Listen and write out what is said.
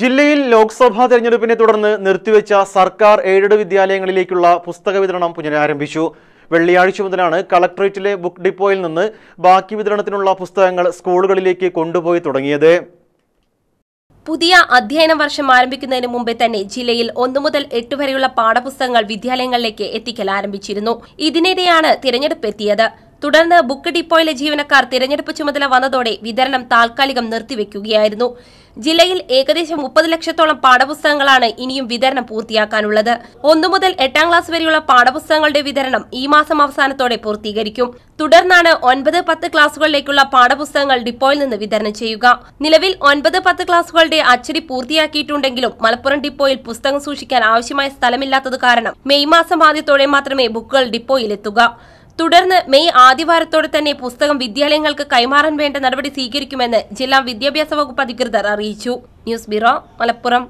ജില്ലയിൽ ലോക്സഭാ തെരഞ്ഞെടുപ്പിനെ തുടർന്ന് നിർത്തിവെച്ച സർക്കാർ എയ്ഡഡ് വിദ്യാലയങ്ങളിലേക്കുള്ള പുസ്തക വിതരണം പുനരാരംഭിച്ചു വെള്ളിയാഴ്ച മുതലാണ് കളക്ടറേറ്റിലെ ബുക്ക് ഡിപ്പോയിൽ നിന്ന് ബാക്കി വിതരണത്തിനുള്ള പുസ്തകങ്ങൾ സ്കൂളുകളിലേക്ക് കൊണ്ടുപോയി തുടങ്ങിയത് പുതിയ അധ്യയന വർഷം ആരംഭിക്കുന്നതിന് മുമ്പേ തന്നെ ജില്ലയിൽ ഒന്നു മുതൽ എട്ട് വരെയുള്ള പാഠപുസ്തകങ്ങൾ വിദ്യാലയങ്ങളിലേക്ക് എത്തിക്കൽ ആരംഭിച്ചിരുന്നു ഇതിനിടെയാണ് തിരഞ്ഞെടുപ്പ് എത്തിയത് തുടർന്ന് ബുക്ക് ഡിപ്പോയിലെ ജീവനക്കാർ തിരഞ്ഞെടുപ്പ് ചുമതല വന്നതോടെ വിതരണം താൽക്കാലികം നിർത്തിവെക്കുകയായിരുന്നു ജില്ലയിൽ ഏകദേശം മുപ്പത് ലക്ഷത്തോളം പാഠപുസ്തകങ്ങളാണ് ഇനിയും വിതരണം പൂർത്തിയാക്കാനുള്ളത് ഒന്നു മുതൽ എട്ടാം ക്ലാസ് വരെയുള്ള പാഠപുസ്തകങ്ങളുടെ വിതരണം ഈ മാസം അവസാനത്തോടെ പൂർത്തീകരിക്കും തുടർന്നാണ് ഒൻപത് പത്ത് ക്ലാസുകളിലേക്കുള്ള പാഠപുസ്തകങ്ങൾ ഡിപ്പോയിൽ നിന്ന് വിതരണം ചെയ്യുക നിലവിൽ ഒൻപത് പത്ത് ക്ലാസുകളുടെ അച്ചടി പൂർത്തിയാക്കിയിട്ടുണ്ടെങ്കിലും മലപ്പുറം ഡിപ്പോയിൽ പുസ്തകം സൂക്ഷിക്കാൻ ആവശ്യമായ സ്ഥലമില്ലാത്തത് കാരണം മെയ് മാസം ആദ്യത്തോടെ മാത്രമേ ബുക്കുകൾ ഡിപ്പോയിലെത്തുക തുടർന്ന് മെയ് ആദ്യവാരത്തോടെ തന്നെ പുസ്തകം വിദ്യാലയങ്ങൾക്ക് കൈമാറാൻ വേണ്ട നടപടി സ്വീകരിക്കുമെന്ന് ജില്ലാ വിദ്യാഭ്യാസ വകുപ്പ് അധികൃതർ അറിയിച്ചു ന്യൂസ് ബ്യൂറോ മലപ്പുറം